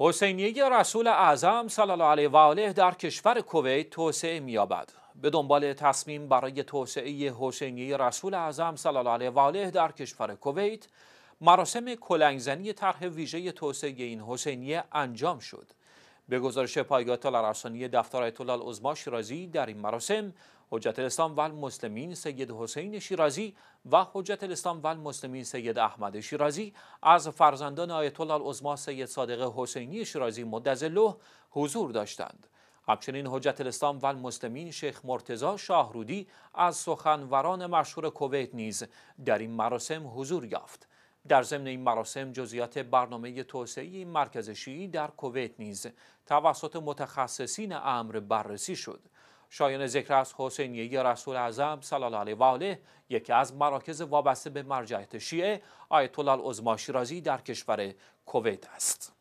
حسینیه رسول اعظم صلی الله علیه و آله در کشور کویت توسعه می‌یابد. به دنبال تصمیم برای توسعه حسینیه رسول اعظم صلی الله علیه و آله در کشور کویت، مراسم کلنگزنی طرح ویژه توسعه این حسینیه انجام شد. به گزارش پایگاه رسانی دفتر آیت الله شیرازی در این مراسم حجت الاسلام و المسلمین سید حسین شیرازی و حجت الاسلام و المسلمین سید احمد شیرازی از فرزندان آیت الله العظما سید صادق حسینی شیرازی مدظله حضور داشتند همچنین حجت الاسلام و المسلمین شیخ مرتزا شاهرودی از سخنوران مشهور کویت نیز در این مراسم حضور یافت در ضمن این مراسم جزئیات برنامه توسعه مرکز شیعی در کویت نیز توسط متخصصین امر بررسی شد شایان ذکر از حسینیه یا رسول اعظم صلی الله علیه و آله یکی از مراکز وابسته به مرجعیت شیعه آیت الله العظما شیرازی در کشور کویت است